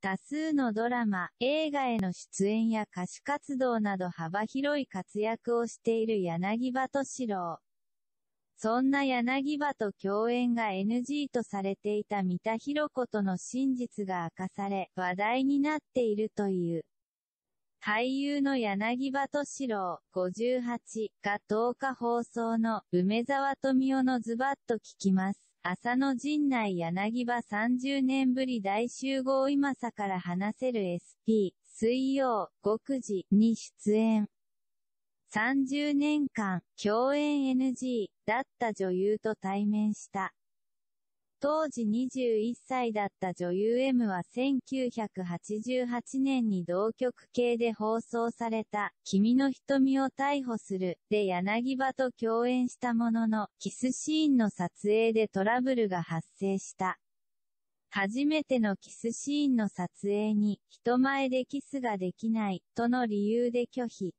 多数のドラマ、映画への出演や歌手活動など幅広い活躍をしている柳葉敏郎。そんな柳葉と共演が NG とされていた三田博子との真実が明かされ、話題になっているという。俳優の柳葉敏郎58が10日放送の梅沢富美男のズバッと聞きます。浅野陣内柳葉30年ぶり大集合今さから話せる SP、水曜、極時に出演。30年間、共演 NG だった女優と対面した。当時21歳だった女優 M は1988年に同局系で放送された、君の瞳を逮捕する、で柳葉と共演したものの、キスシーンの撮影でトラブルが発生した。初めてのキスシーンの撮影に、人前でキスができない、との理由で拒否。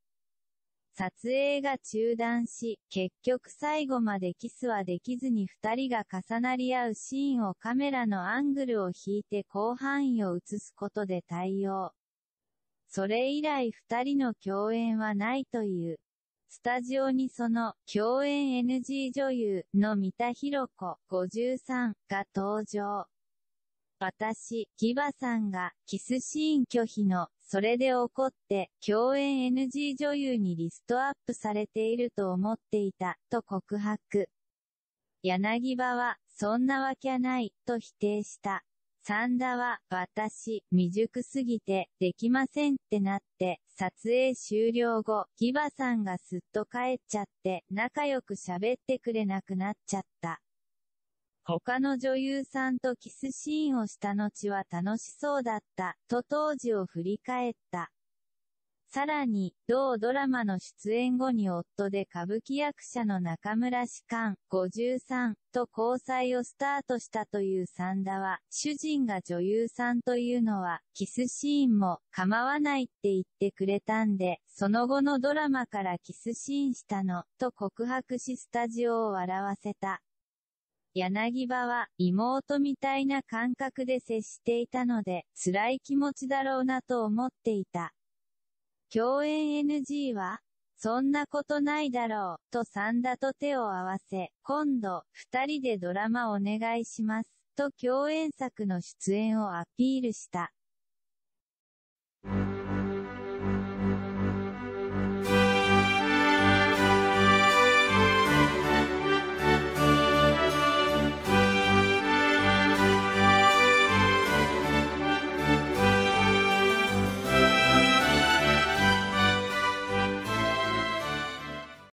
撮影が中断し、結局最後までキスはできずに二人が重なり合うシーンをカメラのアングルを引いて広範囲を映すことで対応。それ以来二人の共演はないという。スタジオにその、共演 NG 女優の三田博子、53が登場。私、ギバさんが、キスシーン拒否の、それで怒って、共演 NG 女優にリストアップされていると思っていた、と告白。柳葉は、そんなわけない、と否定した。サンダは、私、未熟すぎて、できませんってなって、撮影終了後、ギバさんがすっと帰っちゃって、仲良く喋ってくれなくなっちゃった。他の女優さんとキスシーンをした後は楽しそうだった、と当時を振り返った。さらに、同ドラマの出演後に夫で歌舞伎役者の中村士官、53、と交際をスタートしたという三田は、主人が女優さんというのは、キスシーンも構わないって言ってくれたんで、その後のドラマからキスシーンしたの、と告白しスタジオを笑わせた。柳葉は妹みたいな感覚で接していたので、辛い気持ちだろうなと思っていた。共演 NG は、そんなことないだろう、と三田と手を合わせ、今度、二人でドラマお願いします、と共演作の出演をアピールした。